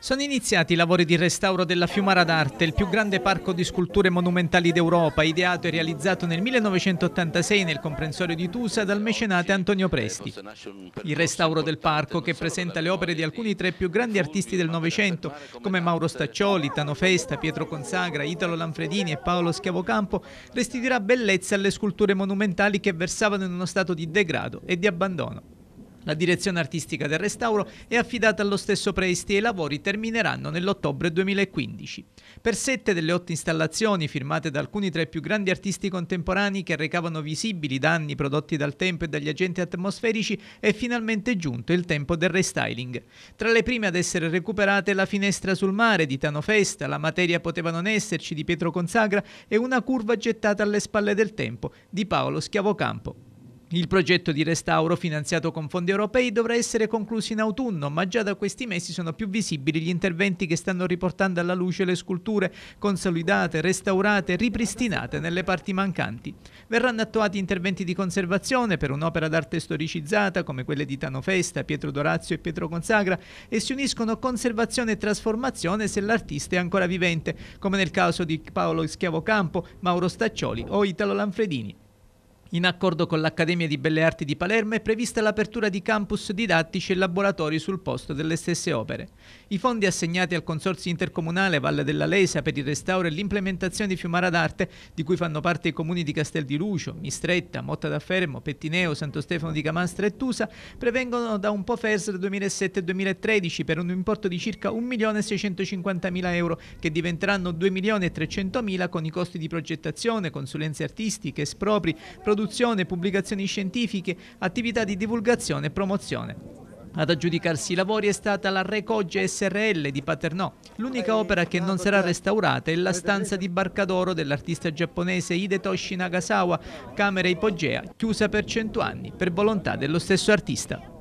Sono iniziati i lavori di restauro della Fiumara d'Arte, il più grande parco di sculture monumentali d'Europa, ideato e realizzato nel 1986 nel comprensorio di Tusa dal mecenate Antonio Presti. Il restauro del parco, che presenta le opere di alcuni tre più grandi artisti del Novecento, come Mauro Staccioli, Tano Festa, Pietro Consagra, Italo Lanfredini e Paolo Schiavocampo, restituirà bellezza alle sculture monumentali che versavano in uno stato di degrado e di abbandono. La direzione artistica del restauro è affidata allo stesso Presti e i lavori termineranno nell'ottobre 2015. Per sette delle otto installazioni firmate da alcuni tra i più grandi artisti contemporanei che recavano visibili danni prodotti dal tempo e dagli agenti atmosferici è finalmente giunto il tempo del restyling. Tra le prime ad essere recuperate la finestra sul mare di Tano Festa, la materia poteva non esserci di Pietro Consagra e una curva gettata alle spalle del tempo di Paolo Schiavocampo. Il progetto di restauro finanziato con fondi europei dovrà essere concluso in autunno, ma già da questi mesi sono più visibili gli interventi che stanno riportando alla luce le sculture consolidate, restaurate, ripristinate nelle parti mancanti. Verranno attuati interventi di conservazione per un'opera d'arte storicizzata come quelle di Tano Festa, Pietro Dorazio e Pietro Consagra e si uniscono conservazione e trasformazione se l'artista è ancora vivente, come nel caso di Paolo Schiavocampo, Mauro Staccioli o Italo Lanfredini. In accordo con l'Accademia di Belle Arti di Palermo è prevista l'apertura di campus didattici e laboratori sul posto delle stesse opere. I fondi assegnati al Consorzio Intercomunale Valle della Lesa per il restauro e l'implementazione di Fiumara d'Arte, di cui fanno parte i comuni di Castel di Lucio, Mistretta, Motta da Fermo, Pettineo, Santo Stefano di Camastra e Tusa, prevengono da un po' 2007-2013 per un importo di circa 1.650.000 euro, che diventeranno 2.300.000 con i costi di progettazione, consulenze artistiche, espropri, produzione produzione, pubblicazioni scientifiche, attività di divulgazione e promozione. Ad aggiudicarsi i lavori è stata la Recogge SRL di Paternò. L'unica opera che non sarà restaurata è la stanza di Barcadoro dell'artista giapponese Hidetoshi Nagasawa, Camera Ipogea, chiusa per 100 anni per volontà dello stesso artista.